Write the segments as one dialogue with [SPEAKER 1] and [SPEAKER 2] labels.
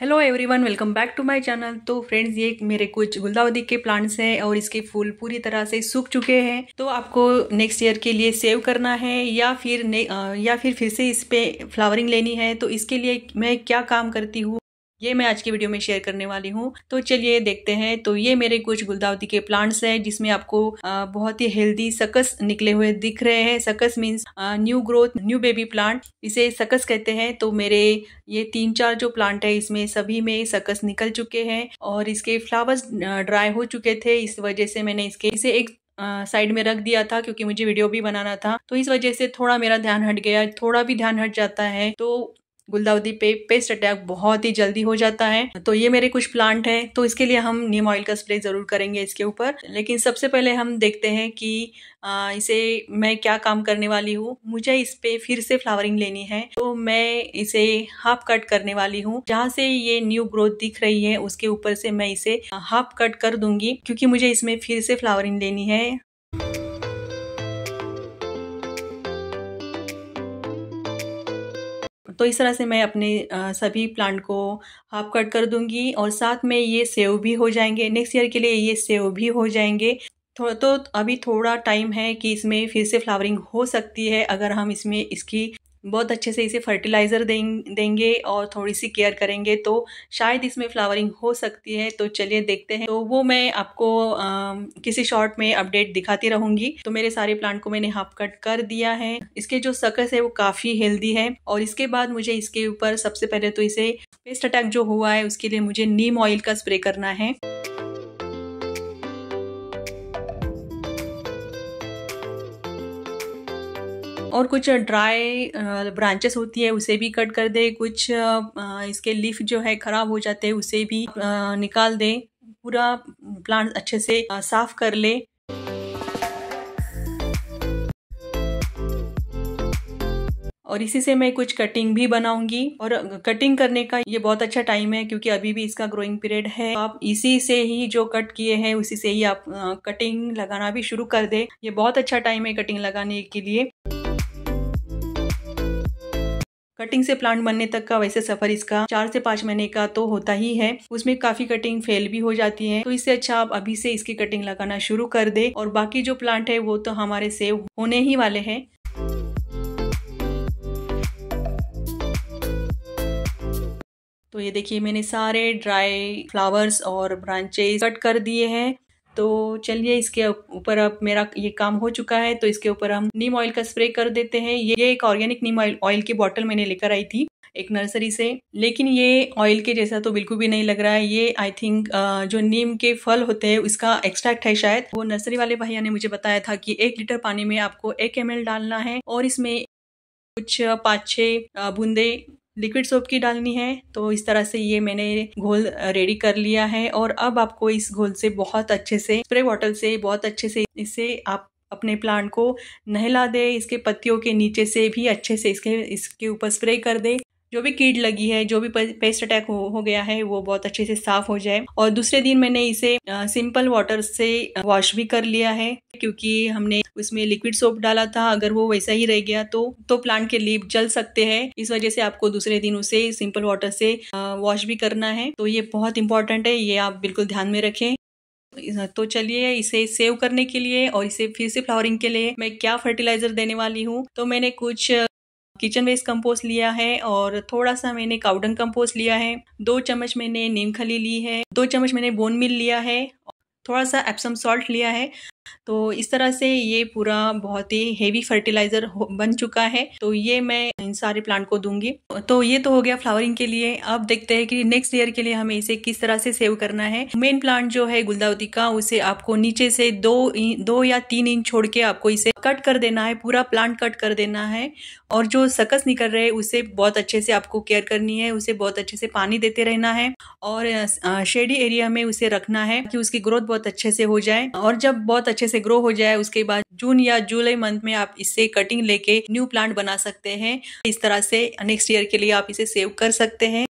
[SPEAKER 1] hello everyone welcome back to my channel तो friends ये मेरे कुछ गुलदावदी के प्लांट्स हैं और इसके फूल पूरी तरह से सूख चुके हैं तो आपको नेक्स्ट ईयर के लिए सेव करना है या फिर या फिर फिर से इस पे फ्लावरिंग लेनी है तो इसके लिए मैं क्या काम करती हूँ ये मैं आज की वीडियो में शेयर करने वाली हूँ तो चलिए देखते हैं तो ये मेरे कुछ गुलदावती के प्लांट्स हैं जिसमें आपको बहुत ही हेल्दी सकस निकले हुए दिख रहे हैं suckers means new growth new baby plant इसे सकस कहते हैं तो मेरे ये तीन चार जो प्लांट है इसमें सभी में सकस निकल चुके हैं और इसके फ्लावर्स ड्राई हो चुके थे इस वजह से मैंने इसके इसे एक साइड में रख दिया था क्योंकि मुझे वीडियो भी बनाना था तो इस वजह से थोड़ा मेरा ध्यान हट गया थोड़ा भी ध्यान हट जाता है तो गुलदाउदी पे पेस्ट अटैक बहुत ही जल्दी हो जाता है तो ये मेरे कुछ प्लांट हैं तो इसके लिए हम नीम ऑयल का स्प्रे ज़रूर करेंगे इसके ऊपर लेकिन सबसे पहले हम देखते हैं कि आ, इसे मैं क्या काम करने वाली हूँ मुझे इस पे फिर से फ्लावरिंग लेनी है तो मैं इसे हाफ कट करने वाली हूँ जहाँ से ये न्यू ग्रोथ दिख रही है उसके ऊपर से मैं इसे हाफ कट कर दूंगी क्योंकि मुझे इसमें फिर से फ्लावरिंग लेनी है तो इस तरह से मैं अपने सभी प्लांट को हाफ कट कर दूंगी और साथ में ये सेव भी हो जाएंगे नेक्स्ट ईयर के लिए ये सेव भी हो जाएंगे तो, तो अभी थोड़ा टाइम है कि इसमें फिर से फ्लावरिंग हो सकती है अगर हम इसमें इसकी बहुत अच्छे से इसे फर्टिलाइज़र दें देंगे और थोड़ी सी केयर करेंगे तो शायद इसमें फ्लावरिंग हो सकती है तो चलिए देखते हैं तो वो मैं आपको आ, किसी शॉर्ट में अपडेट दिखाती रहूँगी तो मेरे सारे प्लांट को मैंने हाफ कट कर दिया है इसके जो सकस है वो काफ़ी हेल्दी है और इसके बाद मुझे इसके ऊपर सबसे पहले तो इसे पेस्ट अटैक जो हुआ है उसके लिए मुझे नीम ऑयल का स्प्रे करना है और कुछ ड्राई ब्रांचेस होती है उसे भी कट कर दे कुछ इसके लीफ जो है खराब हो जाते हैं उसे भी निकाल दे पूरा प्लांट अच्छे से साफ कर ले और इसी से मैं कुछ कटिंग भी बनाऊंगी और कटिंग करने का ये बहुत अच्छा टाइम है क्योंकि अभी भी इसका ग्रोइंग पीरियड है आप इसी से ही जो कट किए हैं उसी से ही आप कटिंग लगाना भी शुरू कर दे ये बहुत अच्छा टाइम है कटिंग लगाने के लिए कटिंग से प्लांट बनने तक का वैसे सफर इसका चार से पांच महीने का तो होता ही है उसमें काफी कटिंग फेल भी हो जाती है तो इससे अच्छा आप अभी से इसकी कटिंग लगाना शुरू कर दे और बाकी जो प्लांट है वो तो हमारे सेव होने ही वाले है तो ये देखिए मैंने सारे ड्राई फ्लावर्स और ब्रांचेस कट कर दिए हैं तो चलिए इसके ऊपर अब मेरा ये काम हो चुका है तो इसके ऊपर हम नीम ऑयल का स्प्रे कर देते हैं ये एक ऑर्गेनिक नीम ऑयल ऑयल की बॉटल मैंने लेकर आई थी एक नर्सरी से लेकिन ये ऑयल के जैसा तो बिल्कुल भी नहीं लग रहा है ये आई थिंक जो नीम के फल होते हैं उसका एक्सट्रैक्ट है शायद वो नर्सरी वाले भैया ने मुझे बताया था कि एक लीटर पानी में आपको एक एम डालना है और इसमें कुछ पाँच छः बूंदे लिक्विड सोप की डालनी है तो इस तरह से ये मैंने घोल रेडी कर लिया है और अब आपको इस घोल से बहुत अच्छे से स्प्रे बॉटल से बहुत अच्छे से इसे आप अपने प्लांट को नहला दे इसके पत्तियों के नीचे से भी अच्छे से इसके इसके ऊपर स्प्रे कर दे जो भी कीड लगी है जो भी पेस्ट अटैक हो, हो गया है वो बहुत अच्छे से साफ हो जाए और दूसरे दिन मैंने इसे आ, सिंपल वाटर से वॉश भी कर लिया है क्योंकि हमने उसमें लिक्विड सोप डाला था अगर वो वैसा ही रह गया तो तो प्लांट के लीफ जल सकते हैं इस वजह से आपको दूसरे दिन उसे सिंपल वाटर से वॉश भी करना है तो ये बहुत इंपॉर्टेंट है ये आप बिल्कुल ध्यान में रखें तो चलिए इसे सेव करने के लिए और इसे फिर से फ्लावरिंग के लिए मैं क्या फर्टिलाइजर देने वाली हूँ तो मैंने कुछ किचन वेस्ट कंपोस्ट लिया है और थोड़ा सा मैंने काउडन कंपोस्ट लिया है दो चम्मच मैंने नीम खली ली है दो चम्मच मैंने बोन मिल लिया है थोड़ा सा एप्सम सॉल्ट लिया है तो इस तरह से ये पूरा बहुत ही हेवी फर्टिलाइज़र बन चुका है तो ये मैं इन सारे प्लांट को दूंगी तो ये तो हो गया फ्लावरिंग के लिए अब देखते हैं कि नेक्स्ट ईयर के लिए हमें इसे किस तरह से सेव करना है मेन प्लांट जो है गुलदावती का उसे आपको नीचे से दो दो या तीन इंच छोड़ के आपको इसे कट कर देना है पूरा प्लांट कट कर देना है और जो सकस निकल रहे उसे बहुत अच्छे से आपको केयर करनी है उसे बहुत अच्छे से पानी देते रहना है और शेडी एरिया में उसे रखना है कि उसकी ग्रोथ बहुत अच्छे से हो जाए और जब बहुत अच्छे से ग्रो हो जाए उसके बाद जून या जुलाई मंथ में आप इससे कटिंग लेके न्यू प्लांट बना सकते हैं इस तरह से नेक्स्ट ईयर के लिए आप इसे सेव कर सकते हैं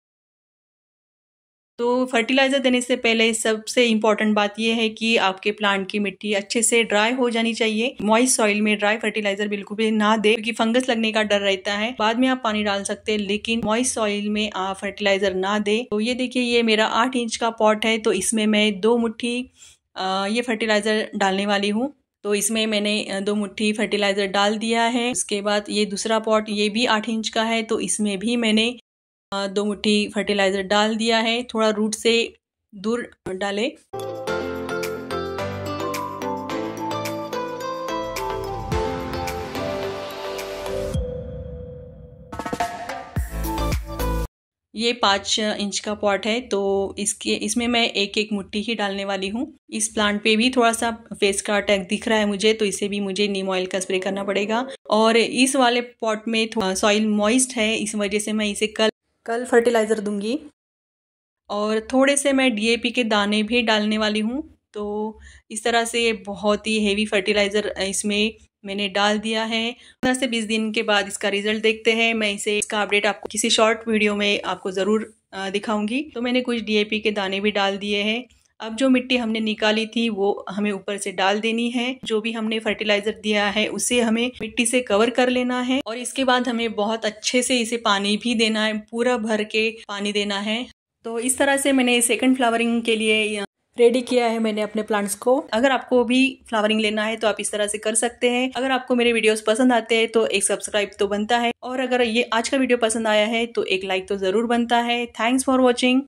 [SPEAKER 1] तो फर्टिलाइज़र देने से पहले सबसे इम्पॉर्टेंट बात यह है कि आपके प्लांट की मिट्टी अच्छे से ड्राई हो जानी चाहिए मॉइस्ट सॉइल में ड्राई फर्टिलाइज़र बिल्कुल भी ना दे क्योंकि फंगस लगने का डर रहता है बाद में आप पानी डाल सकते हैं लेकिन मॉइस्ट सॉइल में आप फर्टिलाइज़र ना दे तो ये देखिए ये मेरा आठ इंच का पॉट है तो इसमें मैं दो मुठ्ठी ये फर्टिलाइज़र डालने वाली हूँ तो इसमें मैंने दो मुट्ठी फर्टिलाइज़र डाल दिया है उसके बाद ये दूसरा पॉट ये भी आठ इंच का है तो इसमें भी मैंने दो मुट्ठी फर्टिलाइज़र डाल दिया है थोड़ा रूट से दूर डाले ये पाँच इंच का पॉट है तो इसके इसमें मैं एक एक मुट्ठी ही डालने वाली हूँ इस प्लांट पे भी थोड़ा सा फेस का अटैक दिख रहा है मुझे तो इसे भी मुझे नीम ऑयल का स्प्रे करना पड़ेगा और इस वाले पॉट में सॉइल मॉइस्ट है इस वजह से मैं इसे कल कल फर्टिलाइज़र दूंगी और थोड़े से मैं डीएपी के दाने भी डालने वाली हूँ तो इस तरह से बहुत ही हेवी फर्टिलाइज़र इसमें मैंने डाल दिया है पंद्रह से बीस दिन के बाद इसका रिजल्ट देखते हैं मैं इसे इसका अपडेट आपको किसी शॉर्ट वीडियो में आपको ज़रूर दिखाऊंगी तो मैंने कुछ डीएपी के दाने भी डाल दिए हैं अब जो मिट्टी हमने निकाली थी वो हमें ऊपर से डाल देनी है जो भी हमने फर्टिलाइजर दिया है उसे हमें मिट्टी से कवर कर लेना है और इसके बाद हमें बहुत अच्छे से इसे पानी भी देना है पूरा भर के पानी देना है तो इस तरह से मैंने सेकंड फ्लावरिंग के लिए रेडी किया है मैंने अपने प्लांट्स को अगर आपको भी फ्लावरिंग लेना है तो आप इस तरह से कर सकते हैं अगर आपको मेरे वीडियोस पसंद आते हैं तो एक सब्सक्राइब तो बनता है और अगर ये आज का वीडियो पसंद आया है तो एक लाइक तो जरूर बनता है थैंक्स फॉर वॉचिंग